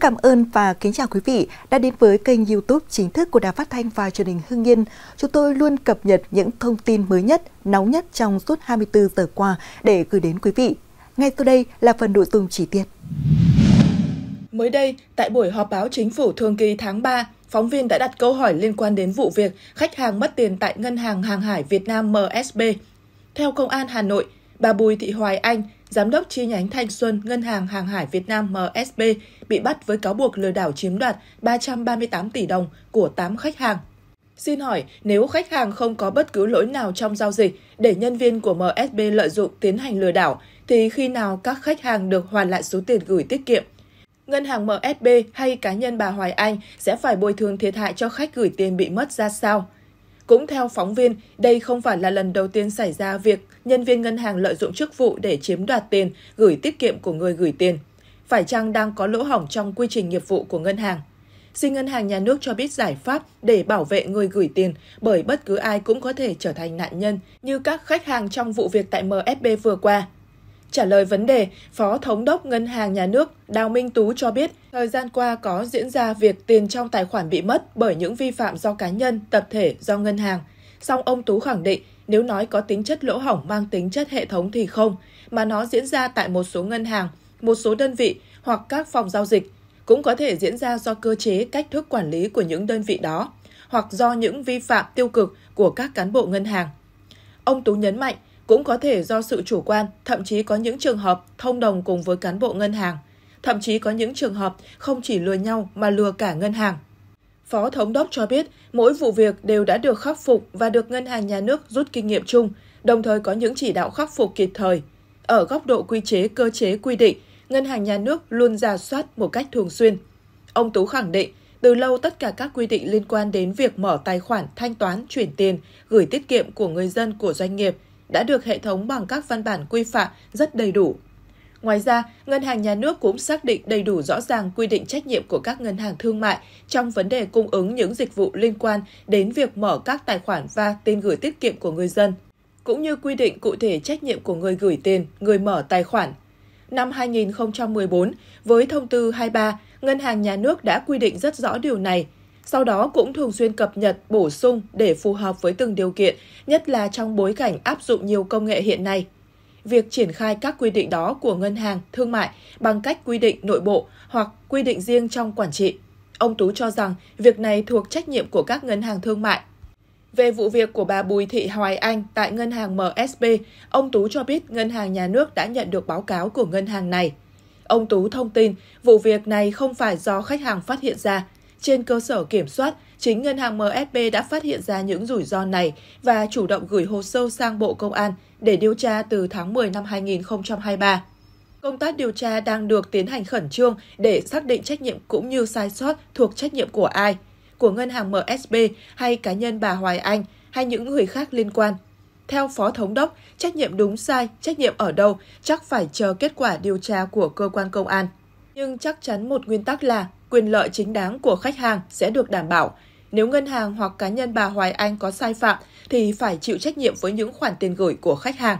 cảm ơn và kính chào quý vị đã đến với kênh YouTube chính thức của Đài Phát thanh và Truyền hình Hưng Yên. Chúng tôi luôn cập nhật những thông tin mới nhất, nóng nhất trong suốt 24 giờ qua để gửi đến quý vị. Ngay sau đây là phần nội dung chi tiết. Mới đây, tại buổi họp báo chính phủ thường kỳ tháng 3, phóng viên đã đặt câu hỏi liên quan đến vụ việc khách hàng mất tiền tại Ngân hàng Hàng hải Việt Nam MSB. Theo Công an Hà Nội, bà Bùi Thị Hoài Anh, giám đốc chi nhánh Thanh Xuân Ngân hàng Hàng hải Việt Nam MSB bị bắt với cáo buộc lừa đảo chiếm đoạt 338 tỷ đồng của 8 khách hàng. Xin hỏi, nếu khách hàng không có bất cứ lỗi nào trong giao dịch để nhân viên của MSB lợi dụng tiến hành lừa đảo, thì khi nào các khách hàng được hoàn lại số tiền gửi tiết kiệm? Ngân hàng MSB hay cá nhân bà Hoài Anh sẽ phải bồi thường thiệt hại cho khách gửi tiền bị mất ra sao? Cũng theo phóng viên, đây không phải là lần đầu tiên xảy ra việc nhân viên ngân hàng lợi dụng chức vụ để chiếm đoạt tiền gửi tiết kiệm của người gửi tiền. Phải chăng đang có lỗ hỏng trong quy trình nghiệp vụ của ngân hàng? Xin ngân hàng nhà nước cho biết giải pháp để bảo vệ người gửi tiền bởi bất cứ ai cũng có thể trở thành nạn nhân như các khách hàng trong vụ việc tại MFB vừa qua. Trả lời vấn đề, Phó Thống đốc Ngân hàng Nhà nước Đào Minh Tú cho biết, thời gian qua có diễn ra việc tiền trong tài khoản bị mất bởi những vi phạm do cá nhân, tập thể, do ngân hàng. Song ông Tú khẳng định, nếu nói có tính chất lỗ hỏng mang tính chất hệ thống thì không, mà nó diễn ra tại một số ngân hàng, một số đơn vị hoặc các phòng giao dịch, cũng có thể diễn ra do cơ chế cách thức quản lý của những đơn vị đó hoặc do những vi phạm tiêu cực của các cán bộ ngân hàng. Ông Tú nhấn mạnh, cũng có thể do sự chủ quan, thậm chí có những trường hợp thông đồng cùng với cán bộ ngân hàng. Thậm chí có những trường hợp không chỉ lừa nhau mà lừa cả ngân hàng. Phó Thống đốc cho biết, mỗi vụ việc đều đã được khắc phục và được Ngân hàng Nhà nước rút kinh nghiệm chung, đồng thời có những chỉ đạo khắc phục kịp thời. Ở góc độ quy chế, cơ chế quy định, Ngân hàng Nhà nước luôn giả soát một cách thường xuyên. Ông Tú khẳng định, từ lâu tất cả các quy định liên quan đến việc mở tài khoản, thanh toán, chuyển tiền, gửi tiết kiệm của người dân, của doanh nghiệp – đã được hệ thống bằng các văn bản quy phạm rất đầy đủ. Ngoài ra, ngân hàng nhà nước cũng xác định đầy đủ rõ ràng quy định trách nhiệm của các ngân hàng thương mại trong vấn đề cung ứng những dịch vụ liên quan đến việc mở các tài khoản và tiền gửi tiết kiệm của người dân, cũng như quy định cụ thể trách nhiệm của người gửi tiền, người mở tài khoản. Năm 2014, với thông tư 23, Ngân hàng Nhà nước đã quy định rất rõ điều này – sau đó cũng thường xuyên cập nhật, bổ sung để phù hợp với từng điều kiện, nhất là trong bối cảnh áp dụng nhiều công nghệ hiện nay. Việc triển khai các quy định đó của ngân hàng, thương mại bằng cách quy định nội bộ hoặc quy định riêng trong quản trị. Ông Tú cho rằng việc này thuộc trách nhiệm của các ngân hàng thương mại về vụ việc của bà Bùi Thị Hoài Anh tại ngân hàng MSB, ông Tú cho biết ngân hàng nhà nước đã nhận được báo cáo của ngân hàng này. Ông Tú thông tin vụ việc này không phải do khách hàng phát hiện ra, trên cơ sở kiểm soát, chính ngân hàng MSB đã phát hiện ra những rủi ro này và chủ động gửi hồ sơ sang Bộ Công an để điều tra từ tháng 10 năm 2023. Công tác điều tra đang được tiến hành khẩn trương để xác định trách nhiệm cũng như sai sót thuộc trách nhiệm của ai, của ngân hàng MSB hay cá nhân bà Hoài Anh hay những người khác liên quan. Theo Phó Thống đốc, trách nhiệm đúng sai, trách nhiệm ở đâu chắc phải chờ kết quả điều tra của cơ quan công an. Nhưng chắc chắn một nguyên tắc là quyền lợi chính đáng của khách hàng sẽ được đảm bảo. Nếu ngân hàng hoặc cá nhân bà Hoài Anh có sai phạm thì phải chịu trách nhiệm với những khoản tiền gửi của khách hàng.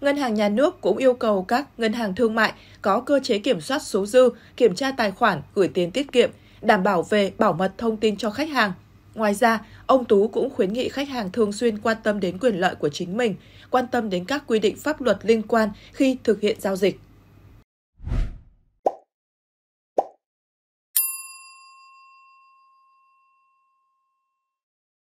Ngân hàng nhà nước cũng yêu cầu các ngân hàng thương mại có cơ chế kiểm soát số dư, kiểm tra tài khoản gửi tiền tiết kiệm, đảm bảo về bảo mật thông tin cho khách hàng. Ngoài ra, ông Tú cũng khuyến nghị khách hàng thường xuyên quan tâm đến quyền lợi của chính mình, quan tâm đến các quy định pháp luật liên quan khi thực hiện giao dịch.